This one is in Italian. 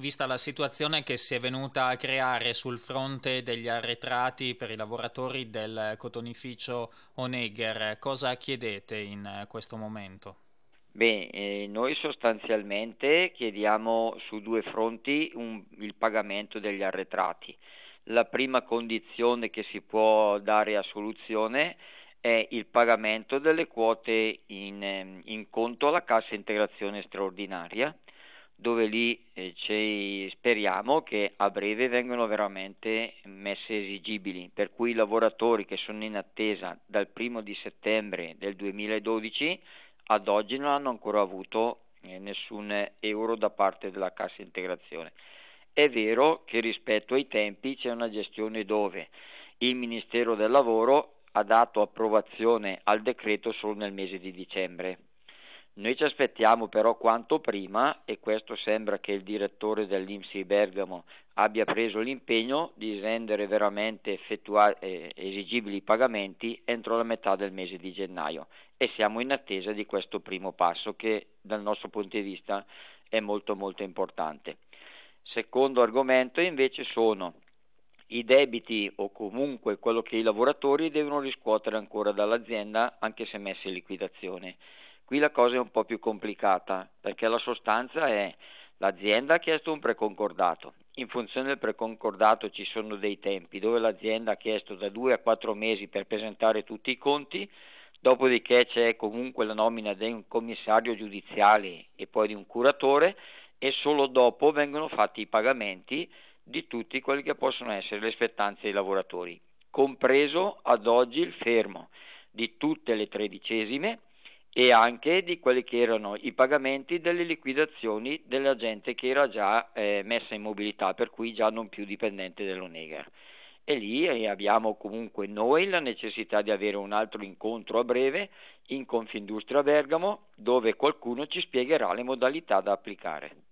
vista la situazione che si è venuta a creare sul fronte degli arretrati per i lavoratori del cotonificio Onegger. Cosa chiedete in questo momento? Beh, eh, noi sostanzialmente chiediamo su due fronti un, il pagamento degli arretrati. La prima condizione che si può dare a soluzione è il pagamento delle quote in, ehm, in conto alla cassa integrazione straordinaria dove lì eh, speriamo che a breve vengano veramente messe esigibili, per cui i lavoratori che sono in attesa dal primo di settembre del 2012 ad oggi non hanno ancora avuto eh, nessun euro da parte della cassa integrazione. È vero che rispetto ai tempi c'è una gestione dove il Ministero del Lavoro ha dato approvazione al decreto solo nel mese di dicembre, noi ci aspettiamo però quanto prima, e questo sembra che il direttore dell'Inps Bergamo abbia preso l'impegno, di rendere veramente eh, esigibili i pagamenti entro la metà del mese di gennaio e siamo in attesa di questo primo passo che dal nostro punto di vista è molto molto importante. Secondo argomento invece sono i debiti o comunque quello che i lavoratori devono riscuotere ancora dall'azienda anche se messi in liquidazione. Qui la cosa è un po' più complicata perché la sostanza è l'azienda ha chiesto un preconcordato. In funzione del preconcordato ci sono dei tempi dove l'azienda ha chiesto da 2 a 4 mesi per presentare tutti i conti, dopodiché c'è comunque la nomina di un commissario giudiziale e poi di un curatore e solo dopo vengono fatti i pagamenti di tutti quelli che possono essere le spettanze dei lavoratori, compreso ad oggi il fermo di tutte le tredicesime e anche di quelli che erano i pagamenti delle liquidazioni della gente che era già eh, messa in mobilità, per cui già non più dipendente dell'Onega. E lì eh, abbiamo comunque noi la necessità di avere un altro incontro a breve in Confindustria Bergamo dove qualcuno ci spiegherà le modalità da applicare.